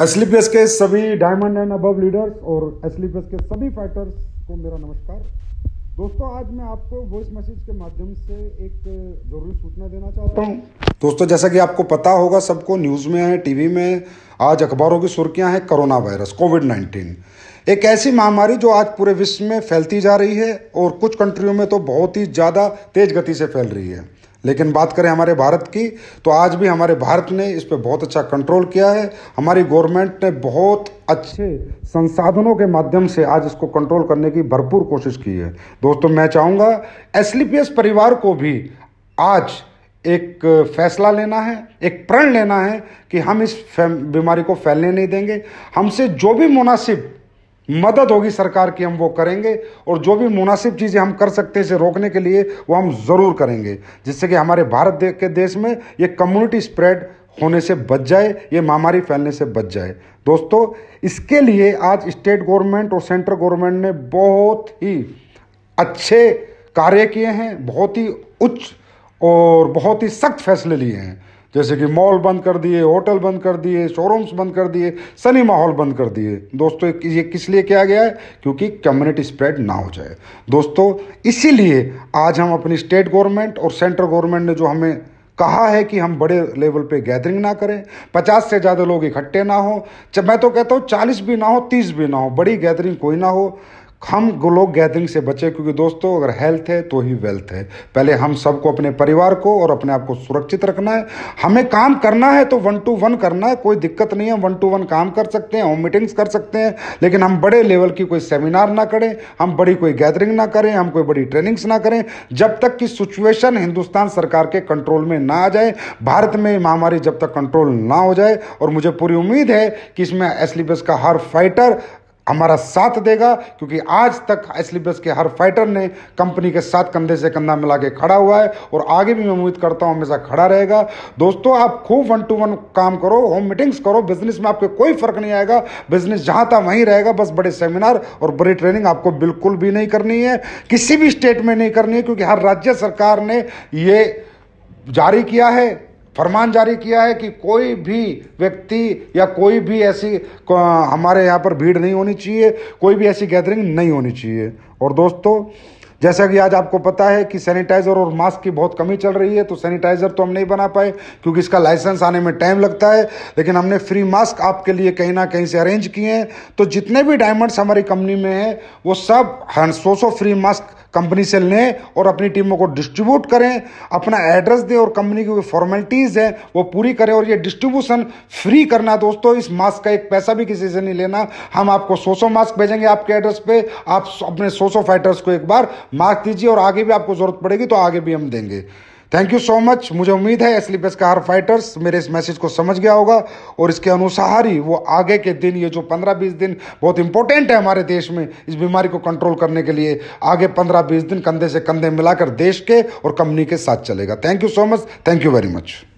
एसलीपीएस के सभी diamond and above leaders और एसलीपीएस के सभी फाइटर्स को मेरा नमस्कार दोस्तों आज मैं आपको वॉइस मैसेज के माध्यम से एक जरूरी सूचना देना चाहता हूँ दोस्तों जैसा कि आपको पता होगा सबको न्यूज़ में है टीवी में आज अखबारों की सुर्खियां हैं कोरोना वायरस कोविड नाइन्टीन एक ऐसी महामारी जो आज पूरे विश्व में फैलती जा रही है और कुछ कंट्रियों में तो बहुत ही ज़्यादा तेज़ गति से फैल रही है लेकिन बात करें हमारे भारत की तो आज भी हमारे भारत ने इस पर बहुत अच्छा कंट्रोल किया है हमारी गवर्नमेंट ने बहुत अच्छे संसाधनों के माध्यम से आज इसको कंट्रोल करने की भरपूर कोशिश की है दोस्तों मैं चाहूँगा एस परिवार को भी आज एक फैसला लेना है एक प्रण लेना है कि हम इस बीमारी को फैलने नहीं देंगे हमसे जो भी मुनासिब मदद होगी सरकार की हम वो करेंगे और जो भी मुनासिब चीज़ें हम कर सकते हैं इसे रोकने के लिए वो हम ज़रूर करेंगे जिससे कि हमारे भारत के देश में ये कम्युनिटी स्प्रेड होने से बच जाए ये महामारी फैलने से बच जाए दोस्तों इसके लिए आज स्टेट गवर्नमेंट और सेंट्रल गवर्नमेंट ने बहुत ही अच्छे कार्य किए हैं बहुत ही उच्च और बहुत ही सख्त फैसले लिए हैं जैसे कि मॉल बंद कर दिए होटल बंद कर दिए शोरूम्स बंद कर दिए सनी माहौल बंद कर दिए दोस्तों ये किस लिए किया गया है क्योंकि कम्युनिटी स्प्रेड ना हो जाए दोस्तों इसीलिए आज हम अपनी स्टेट गवर्नमेंट और सेंट्रल गवर्नमेंट ने जो हमें कहा है कि हम बड़े लेवल पे गैदरिंग ना करें पचास से ज़्यादा लोग इकट्ठे ना हो मैं तो कहता हूँ चालीस भी ना हो तीस भी ना हो बड़ी गैदरिंग कोई ना हो हम लोग गैदरिंग से बचें क्योंकि दोस्तों अगर हेल्थ है तो ही वेल्थ है पहले हम सबको अपने परिवार को और अपने आप को सुरक्षित रखना है हमें काम करना है तो वन टू वन करना है कोई दिक्कत नहीं है वन टू वन काम कर सकते हैं होम मीटिंग्स कर सकते हैं लेकिन हम बड़े लेवल की कोई सेमिनार ना करें हम बड़ी कोई गैदरिंग ना करें हम कोई बड़ी ट्रेनिंग्स ना करें जब तक कि सिचुएशन हिंदुस्तान सरकार के कंट्रोल में ना आ जाए भारत में महामारी जब तक कंट्रोल ना हो जाए और मुझे पूरी उम्मीद है कि इसमें एस का हर फाइटर हमारा साथ देगा क्योंकि आज तक एसलिबस के हर फाइटर ने कंपनी के साथ कंधे से कंधा मिला के खड़ा हुआ है और आगे भी मैं उम्मीद करता हूँ हमेशा खड़ा रहेगा दोस्तों आप खूब वन टू वन काम करो होम मीटिंग्स करो बिजनेस में आपके कोई फर्क नहीं आएगा बिजनेस जहाँ था वहीं रहेगा बस बड़े सेमिनार और बड़ी ट्रेनिंग आपको बिल्कुल भी नहीं करनी है किसी भी स्टेट में नहीं करनी है क्योंकि हर राज्य सरकार ने ये जारी किया है फरमान जारी किया है कि कोई भी व्यक्ति या कोई भी ऐसी हमारे यहाँ पर भीड़ नहीं होनी चाहिए कोई भी ऐसी गैदरिंग नहीं होनी चाहिए और दोस्तों जैसा कि आज आपको पता है कि सैनिटाइज़र और मास्क की बहुत कमी चल रही है तो सैनिटाइज़र तो हम नहीं बना पाए क्योंकि इसका लाइसेंस आने में टाइम लगता है लेकिन हमने फ्री मास्क आपके लिए कहीं ना कहीं से अरेंज किए हैं तो जितने भी डायमंड्स हमारी कंपनी में हैं वो सब हाँ, सौ सौ फ्री मास्क कंपनी से लें और अपनी टीमों को डिस्ट्रीब्यूट करें अपना एड्रेस दें और कंपनी की फॉर्मेलिटीज़ है वो पूरी करें और ये डिस्ट्रीब्यूशन फ्री करना दोस्तों इस मास्क का एक पैसा भी किसी से नहीं लेना हम आपको सौ सौ मास्क भेजेंगे आपके एड्रेस पर आप अपने सौ सौ फाइटर्स को एक बार मास्क दीजिए और आगे भी आपको ज़रूरत पड़ेगी तो आगे भी हम देंगे थैंक यू सो मच मुझे उम्मीद है का कार फाइटर्स मेरे इस मैसेज को समझ गया होगा और इसके अनुसार ही वो आगे के दिन ये जो पंद्रह बीस दिन बहुत इंपॉर्टेंट है हमारे देश में इस बीमारी को कंट्रोल करने के लिए आगे पंद्रह बीस दिन कंधे से कंधे मिलाकर देश के और कंपनी के साथ चलेगा thank you so much thank you very much